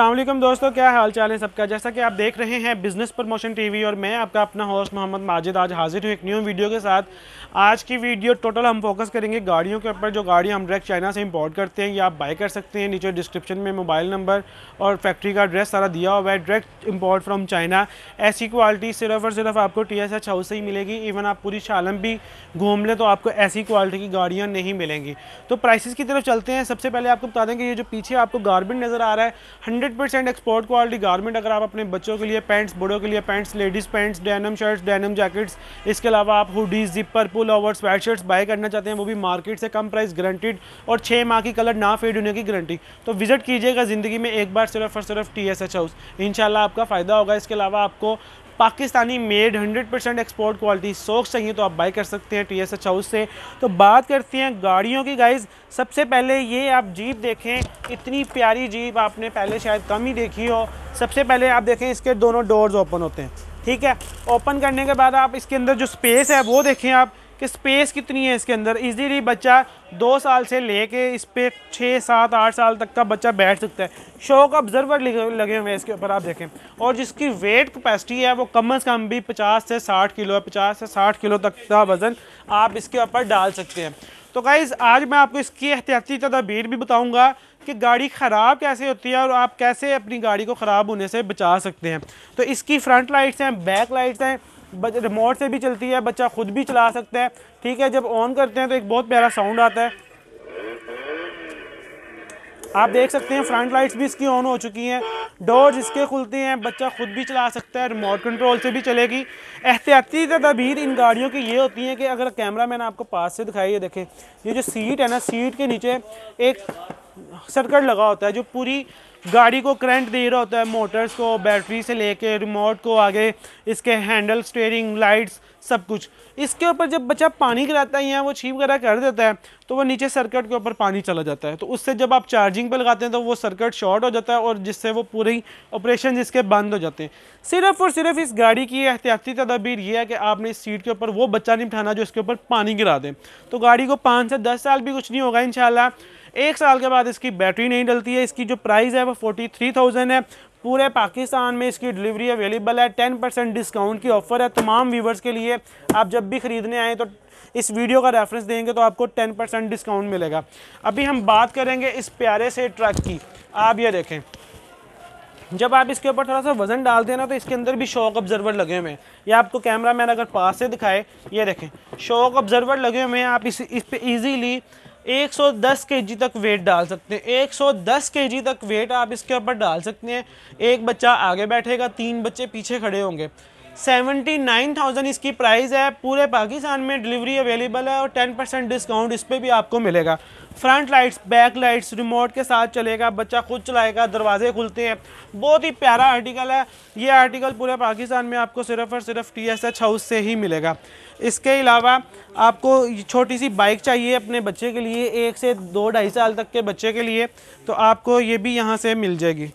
अल्लाम दोस्तों क्या हाल चाल है सबका जैसा कि आप देख रहे हैं बिज़नेस प्रमोशन टीवी और मैं आपका अपना होस्ट मोहम्मद माजिद आज हाजिर हूँ एक न्यू वीडियो के साथ आज की वीडियो टोटल हम फोकस करेंगे गाड़ियों के ऊपर जो गाड़ी हम डायरेक्ट चाइना से इंपोर्ट करते हैं या आप बाई कर सकते हैं नीचे डिस्क्रिप्शन में मोबाइल नंबर और फैक्ट्री का एड्रेस सारा दिया हुआ है डायरेक्ट इम्पोर्ट फ्राम चाइना ऐसी क्वालिटी सिर्फ और सिर्फ आपको टी एस एच हाउस से ही मिलेगी इवन आप पूरी शालम भी घूम लें तो आपको ऐसी क्वालिटी की गाड़ियाँ नहीं मिलेंगी तो प्राइसिस की तरफ चलते हैं सबसे पहले आपको बता दें कि ये जो पीछे आपको गारमेंट नज़र आ रहा है hundred percent export quality garment अगर आप अपने बच्चों के लिए पैंट्स बड़ों के लिए pants ladies pants denim shirts denim jackets इसके अलावा आप hoodies zipper pullover sweatshirts buy करना चाहते हैं वो भी मार्केट से कम प्राइस ग्रंटेड और छः माह की कलर ना फेड होने की गारंटी तो विजिट कीजिएगा ज़िंदगी में एक बार सिर्फ और सिर्फ टी एस एच हाउस इनशाला आपका फ़ायदा होगा इसके अलावा आपको Pakistani made 100 percent export quality सोख चाहिए तो आप बाई कर सकते हैं टी एस एच हाउस से तो बात करते हैं गाड़ियों की गाइज सबसे पहले ये आप जीप देखें इतनी प्यारी जीप आपने पहले शायद कम ही देखी हो सबसे पहले आप देखें इसके दोनों डोर्स ओपन होते हैं ठीक है ओपन करने के बाद आप इसके अंदर जो स्पेस है वो देखें आप कि स्पेस कितनी है इसके अंदर इजीली बच्चा दो साल से ले कर इस पर छः सात आठ साल तक का बच्चा बैठ सकता है शौक ऑब्जर्वर लगे हुए हैं इसके ऊपर आप देखें और जिसकी वेट कैपेसिटी है वो कम अज़ कम भी पचास से साठ किलो है पचास से साठ किलो तक का वज़न आप इसके ऊपर डाल सकते हैं तो गाइज़ आज मैं आपको इसकी एहतियाती तदाबीर भी बताऊँगा कि गाड़ी ख़राब कैसे होती है और आप कैसे अपनी गाड़ी को ख़राब होने से बचा सकते हैं तो इसकी फ़्रंट लाइट्स हैं बैक लाइट्स हैं रिमोट से भी चलती है बच्चा खुद भी चला सकता है ठीक है जब ऑन करते हैं तो एक बहुत प्यारा साउंड आता है आप देख सकते हैं फ्रंट लाइट्स भी इसकी ऑन हो चुकी हैं डोर इसके खुलते हैं बच्चा खुद भी चला सकता है रिमोट कंट्रोल से भी चलेगी एहतियाती तदाबीर इन गाड़ियों की ये होती हैं कि अगर कैमरा मैन आपको पास से दिखाई ये देखें ये जो सीट है ना सीट के नीचे एक सर्कट लगा होता है जो पूरी गाड़ी को करंट दे रहा होता है मोटर्स को बैटरी से लेके रिमोट को आगे इसके हैंडल स्टेयरिंग लाइट्स सब कुछ इसके ऊपर जब बच्चा पानी गिराता है या वो छीप वगैरह कर देता है तो वो नीचे सर्किट के ऊपर पानी चला जाता है तो उससे जब आप चार्जिंग पर लगाते हैं तो वो सर्किट शॉर्ट हो जाता है और जिससे वो पूरी ऑपरेशन जिसके बंद हो जाते हैं सिर्फ और सिर्फ इस गाड़ी की एहतियाती तदाबीर ये है कि आपने इस सीट के ऊपर वो बच्चा नहीं बिठाना जो इसके ऊपर पानी गिरा दें तो गाड़ी को पाँच से दस साल भी कुछ नहीं होगा इन एक साल के बाद इसकी बैटरी नहीं डलती है इसकी जो प्राइस है वो फोर्टी थ्री थाउजेंड है पूरे पाकिस्तान में इसकी डिलीवरी अवेलेबल है टेन परसेंट डिस्काउंट की ऑफ़र है तमाम व्यूवर्स के लिए आप जब भी ख़रीदने आएँ तो इस वीडियो का रेफरेंस देंगे तो आपको टेन परसेंट डिस्काउंट मिलेगा अभी हम बात करेंगे इस प्यारे से ट्रक की आप ये देखें जब आप इसके ऊपर थोड़ा सा वज़न डालते हैं ना तो इसके अंदर भी शौक ऑब्जर्वर लगे हुए हैं या आपको कैमरा मैन अगर पास से दिखाए ये देखें शौक ऑब्जर्वर लगे हुए हैं आप इस इस पर ईजीली 110 केजी तक वेट डाल सकते हैं 110 केजी तक वेट आप इसके ऊपर डाल सकते हैं एक बच्चा आगे बैठेगा तीन बच्चे पीछे खड़े होंगे 79,000 इसकी प्राइस है पूरे पाकिस्तान में डिलीवरी अवेलेबल है और 10 परसेंट डिस्काउंट इस पर भी आपको मिलेगा front lights back lights remote के साथ चलेगा बच्चा खुद चलाएगा दरवाजे खुलते हैं बहुत ही प्यारा आर्टिकल है ये आर्टिकल पूरे पाकिस्तान में आपको सिर्फ और सिर्फ टी एस एच हाउस से ही मिलेगा इसके अलावा आपको छोटी सी बाइक चाहिए अपने बच्चे के लिए एक से दो ढाई साल तक के बच्चे के लिए तो आपको ये भी यहाँ से मिल जाएगी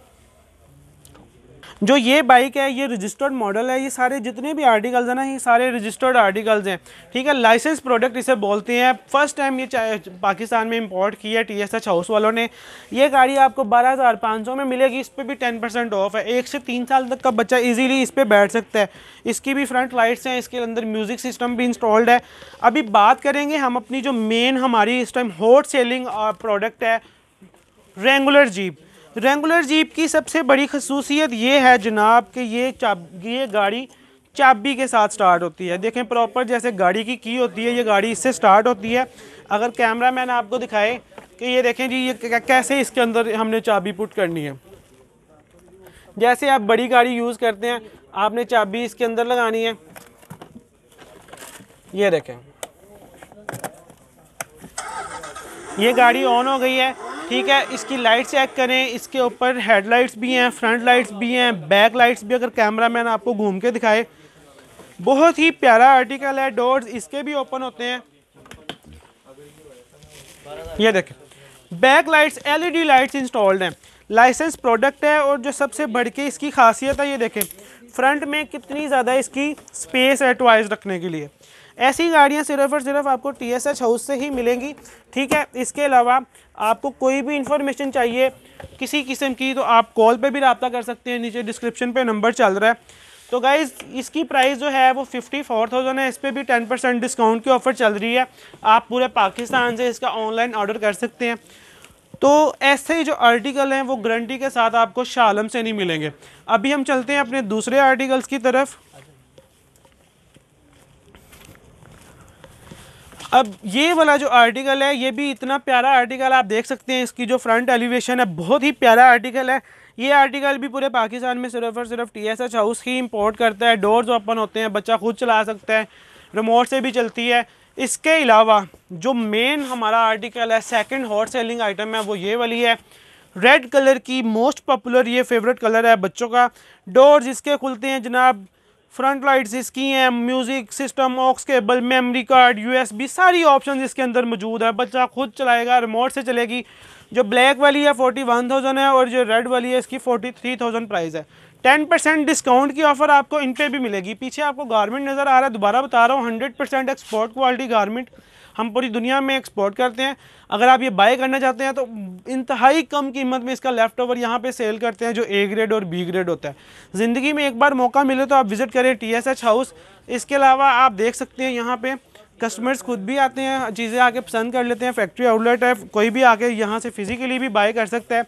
जो ये बाइक है ये रजिस्टर्ड मॉडल है ये सारे जितने भी आर्टिकल्स हैं ना ये सारे रजिस्टर्ड आर्टिकल्स हैं ठीक है लाइसेंस प्रोडक्ट इसे बोलते हैं फर्स्ट टाइम ये पाकिस्तान में इम्पोर्ट की है टी हाउस वालों ने ये गाड़ी आपको बारह में मिलेगी इस पर भी टेन ऑफ है एक से तीन साल तक का बच्चा ईजिली इस पर बैठ सकता है इसकी भी फ्रंट लाइट्स हैं इसके अंदर म्यूज़िक सिस्टम भी इंस्टॉल्ड है अभी बात करेंगे हम अपनी जो मेन हमारी इस टाइम होट सेलिंग प्रोडक्ट है रेंगुलर जीप रेंगुलर जीप की सबसे बड़ी खसूसियत ये है जनाब कि ये चाबी ये गाड़ी चाबी के साथ स्टार्ट होती है देखें प्रॉपर जैसे गाड़ी की की होती है ये गाड़ी इससे स्टार्ट होती है अगर कैमरा मैन आपको दिखाए कि ये देखें जी ये कैसे इसके अंदर हमने चाबी पुट करनी है जैसे आप बड़ी गाड़ी यूज़ करते हैं आपने चाबी इसके अंदर लगानी है ये देखें ये गाड़ी ऑन हो गई है ठीक है इसकी लाइट्स चेक करें इसके ऊपर हेडलाइट्स भी हैं फ्रंट लाइट्स भी हैं बैक लाइट्स भी अगर कैमरा मैन आपको घूम के दिखाए बहुत ही प्यारा आर्टिकल है डोर्स इसके भी ओपन होते हैं ये देखें back lights LED lights installed हैं लाइसेंस प्रोडक्ट है और जो सबसे बढ़ के इसकी खासियत है ये देखें फ्रंट में कितनी ज़्यादा इसकी स्पेस है टॉयज़ रखने के लिए ऐसी गाड़ियाँ सिर्फ और सिर्फ आपको टी एस एच हाउस से ही मिलेंगी ठीक है इसके अलावा आपको कोई भी इन्फॉर्मेशन चाहिए किसी किस्म की तो आप कॉल पर भी रबता कर सकते हैं नीचे डिस्क्रिप्शन पर नंबर चल रहा है तो गाइज़ इसकी प्राइस जो है वो फिफ्टी फोर थाउजेंड है इस पर भी टेन परसेंट डिस्काउंट की ऑफ़र चल रही है आप पूरे पाकिस्तान से इसका ऑनलाइन ऑर्डर कर सकते हैं तो ऐसे ही जो आर्टिकल हैं वो गारंटी के साथ आपको शालम से नहीं मिलेंगे अभी हम चलते हैं अपने दूसरे आर्टिकल्स की तरफ अब ये वाला जो आर्टिकल है ये भी इतना प्यारा आर्टिकल आप देख सकते हैं इसकी जो फ्रंट एलिवेशन है बहुत ही प्यारा आर्टिकल है ये आर्टिकल भी पूरे पाकिस्तान में सिर्फ और सिर्फ टी एस एच हाउस ही इम्पोर्ट करता है डोर्स ओपन होते हैं बच्चा खुद चला सकता है रिमोट से भी चलती है इसके अलावा जो मेन हमारा आर्टिकल है सेकंड हॉट सेलिंग आइटम है वो ये वाली है रेड कलर की मोस्ट पॉपुलर ये फेवरेट कलर है बच्चों का डोर्स इसके खुलते हैं जनाब फ्रंट लाइट्स इसकी हैं music system aux cable memory card USB सारी ऑप्शंस इसके अंदर मौजूद है बच्चा खुद चलाएगा रिमोट से चलेगी जो ब्लैक वाली है फोर्टी वन थाउजेंड है और जो रेड वाली है इसकी फोर्टी थ्री थाउजेंड प्राइस है टेन परसेंट डिस्काउंट की ऑफ़र आपको इन पर भी मिलेगी पीछे आपको गारमेंट नज़र आ रहा है दोबारा बता रहा हूँ hundred percent export quality garment हम पूरी दुनिया में एक्सपोर्ट करते हैं अगर आप ये बाय करना चाहते हैं तो इंतहाई कम कीमत में इसका लेफ्ट ओवर यहाँ पर सेल करते हैं जो ए ग्रेड और बी ग्रेड होता है ज़िंदगी में एक बार मौका मिले तो आप विज़िट करें टी हाउस इसके अलावा आप देख सकते हैं यहाँ पर कस्टमर्स खुद भी आते हैं चीज़ें आके पसंद कर लेते हैं फैक्ट्री आउटलेट है कोई भी आके यहाँ से फिज़िकली भी बाय कर सकता है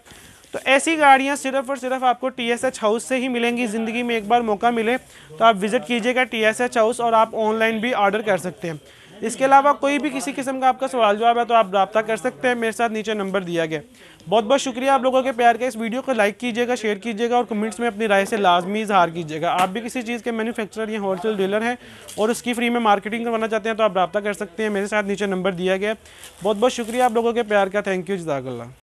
तो ऐसी गाड़ियाँ सिर्फ और सिर्फ आपको टी एस एच हाउस से ही मिलेंगी ज़िंदगी में एक बार मौका मिले तो आप विज़िट कीजिएगा टी एस एच हाउस और आप ऑनलाइन भी ऑर्डर कर सकते हैं इसके अलावा कोई भी किसी किस्म का आपका सवाल जवाब है तो आप रबा कर सकते हैं मेरे साथ नीचे नंबर दिया गया बहुत बहुत शुक्रिया आप लोगों के प्यार का इस वीडियो को लाइक कीजिएगा शेयर कीजिएगा और कमेंट्स में अपनी राय से लाजमी इजहार कीजिएगा आप भी किसी चीज़ के मैन्युफैक्चरर या होलसेल डीलर हैं और उसकी फ्री में मार्केटिंग करवाना चाहते हैं तो आप रबा कर सकते हैं मेरे साथ नीचे नंबर दिया गया बहुत बहुत शुक्रिया आप लोगों के प्यार का थैंक यू जजाकल्ला